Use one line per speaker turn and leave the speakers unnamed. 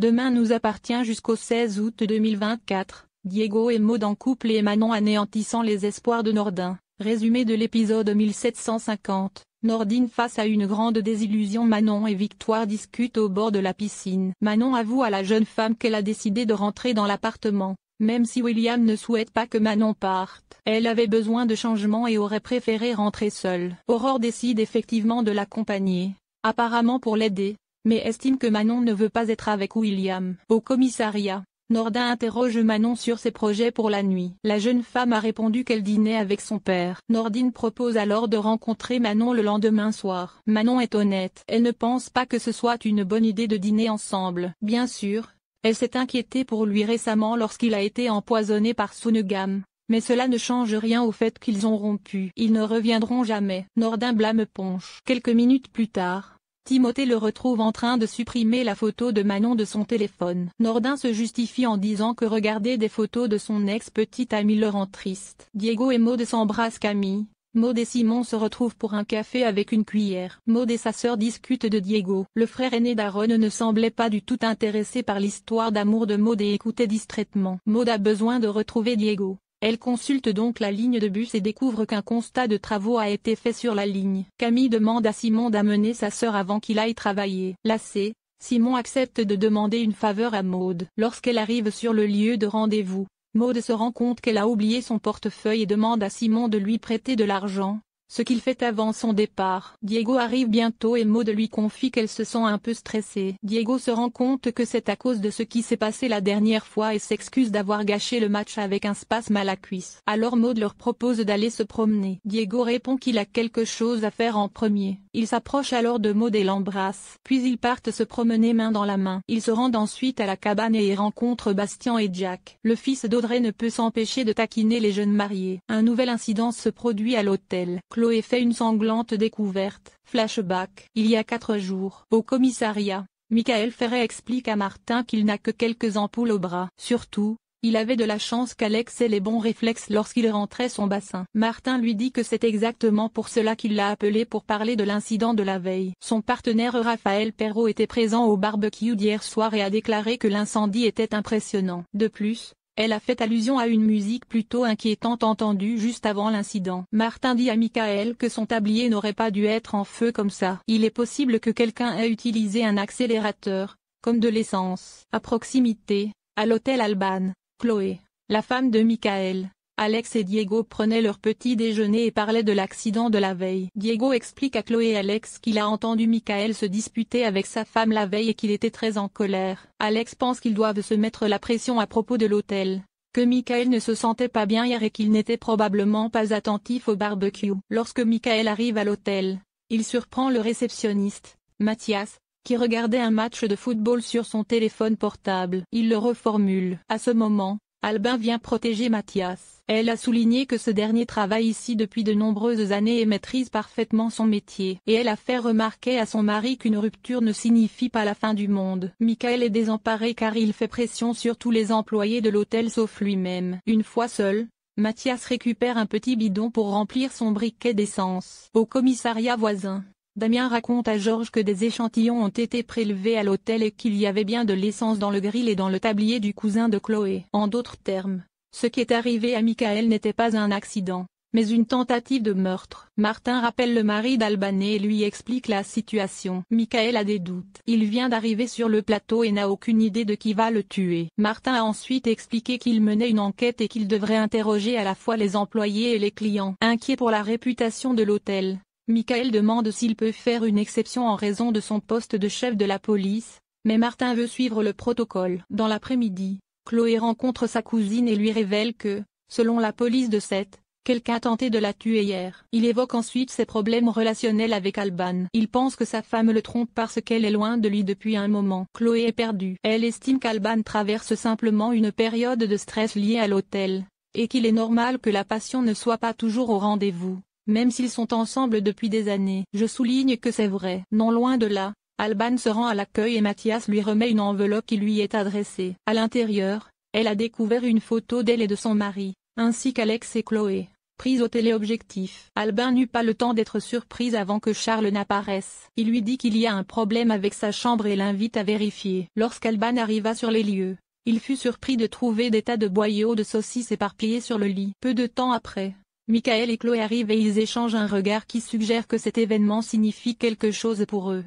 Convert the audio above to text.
Demain nous appartient jusqu'au 16 août 2024. Diego et Maud en couple et Manon anéantissant les espoirs de Nordin. Résumé de l'épisode 1750. Nordin face à une grande désillusion Manon et Victoire discutent au bord de la piscine. Manon avoue à la jeune femme qu'elle a décidé de rentrer dans l'appartement, même si William ne souhaite pas que Manon parte. Elle avait besoin de changement et aurait préféré rentrer seule. Aurore décide effectivement de l'accompagner, apparemment pour l'aider, mais estime que Manon ne veut pas être avec William. Au commissariat, Nordin interroge Manon sur ses projets pour la nuit. La jeune femme a répondu qu'elle dînait avec son père. Nordin propose alors de rencontrer Manon le lendemain soir. Manon est honnête. Elle ne pense pas que ce soit une bonne idée de dîner ensemble. Bien sûr, elle s'est inquiétée pour lui récemment lorsqu'il a été empoisonné par Sunegam mais cela ne change rien au fait qu'ils ont rompu. Ils ne reviendront jamais. Nordin blâme Ponche. Quelques minutes plus tard, Timothée le retrouve en train de supprimer la photo de Manon de son téléphone. Nordin se justifie en disant que regarder des photos de son ex-petite amie le rend triste. Diego et Maud s'embrassent Camille. Maud et Simon se retrouvent pour un café avec une cuillère. Maud et sa sœur discutent de Diego. Le frère aîné d'Aaron ne semblait pas du tout intéressé par l'histoire d'amour de Maud et écoutait distraitement. Maud a besoin de retrouver Diego. Elle consulte donc la ligne de bus et découvre qu'un constat de travaux a été fait sur la ligne. Camille demande à Simon d'amener sa sœur avant qu'il aille travailler. Lassé, Simon accepte de demander une faveur à Maude. Lorsqu'elle arrive sur le lieu de rendez-vous, Maude se rend compte qu'elle a oublié son portefeuille et demande à Simon de lui prêter de l'argent ce qu'il fait avant son départ. Diego arrive bientôt et Maude lui confie qu'elle se sent un peu stressée. Diego se rend compte que c'est à cause de ce qui s'est passé la dernière fois et s'excuse d'avoir gâché le match avec un spasme à la cuisse. Alors Maude leur propose d'aller se promener. Diego répond qu'il a quelque chose à faire en premier. Ils s'approchent alors de Maud et l'embrasse. Puis ils partent se promener main dans la main. Ils se rendent ensuite à la cabane et y rencontrent Bastien et Jack. Le fils d'Audrey ne peut s'empêcher de taquiner les jeunes mariés. Un nouvel incident se produit à l'hôtel. Chloé fait une sanglante découverte. Flashback. Il y a quatre jours, au commissariat, Michael Ferret explique à Martin qu'il n'a que quelques ampoules au bras. Surtout, il avait de la chance qu'Alex ait les bons réflexes lorsqu'il rentrait son bassin. Martin lui dit que c'est exactement pour cela qu'il l'a appelé pour parler de l'incident de la veille. Son partenaire Raphaël Perrault était présent au barbecue d'hier soir et a déclaré que l'incendie était impressionnant. De plus, elle a fait allusion à une musique plutôt inquiétante entendue juste avant l'incident. Martin dit à Michael que son tablier n'aurait pas dû être en feu comme ça. Il est possible que quelqu'un ait utilisé un accélérateur, comme de l'essence. À proximité, à l'hôtel Alban, Chloé, la femme de Michael, Alex et Diego prenaient leur petit déjeuner et parlaient de l'accident de la veille. Diego explique à Chloé et Alex qu'il a entendu Michael se disputer avec sa femme la veille et qu'il était très en colère. Alex pense qu'ils doivent se mettre la pression à propos de l'hôtel, que Michael ne se sentait pas bien hier et qu'il n'était probablement pas attentif au barbecue. Lorsque Michael arrive à l'hôtel, il surprend le réceptionniste, Mathias, qui regardait un match de football sur son téléphone portable. Il le reformule. À ce moment, Albin vient protéger Mathias. Elle a souligné que ce dernier travaille ici depuis de nombreuses années et maîtrise parfaitement son métier. Et elle a fait remarquer à son mari qu'une rupture ne signifie pas la fin du monde. Michael est désemparé car il fait pression sur tous les employés de l'hôtel sauf lui-même. Une fois seul, Mathias récupère un petit bidon pour remplir son briquet d'essence. Au commissariat voisin, Damien raconte à Georges que des échantillons ont été prélevés à l'hôtel et qu'il y avait bien de l'essence dans le grill et dans le tablier du cousin de Chloé. En d'autres termes, ce qui est arrivé à Michael n'était pas un accident, mais une tentative de meurtre. Martin rappelle le mari d'Albanais et lui explique la situation. Michael a des doutes. Il vient d'arriver sur le plateau et n'a aucune idée de qui va le tuer. Martin a ensuite expliqué qu'il menait une enquête et qu'il devrait interroger à la fois les employés et les clients. Inquiet pour la réputation de l'hôtel, Michael demande s'il peut faire une exception en raison de son poste de chef de la police, mais Martin veut suivre le protocole. Dans l'après-midi, Chloé rencontre sa cousine et lui révèle que, selon la police de Sète, quelqu'un a tenté de la tuer hier. Il évoque ensuite ses problèmes relationnels avec Alban. Il pense que sa femme le trompe parce qu'elle est loin de lui depuis un moment. Chloé est perdue. Elle estime qu'Alban traverse simplement une période de stress liée à l'hôtel, et qu'il est normal que la passion ne soit pas toujours au rendez-vous même s'ils sont ensemble depuis des années. Je souligne que c'est vrai. Non loin de là, Alban se rend à l'accueil et Mathias lui remet une enveloppe qui lui est adressée. À l'intérieur, elle a découvert une photo d'elle et de son mari, ainsi qu'Alex et Chloé, prise au téléobjectif. Albin n'eut pas le temps d'être surprise avant que Charles n'apparaisse. Il lui dit qu'il y a un problème avec sa chambre et l'invite à vérifier. Lorsqu'Alban arriva sur les lieux, il fut surpris de trouver des tas de boyaux de saucisses éparpillés sur le lit. Peu de temps après, Michael et Chloé arrivent et ils échangent un regard qui suggère que cet événement signifie quelque chose pour eux.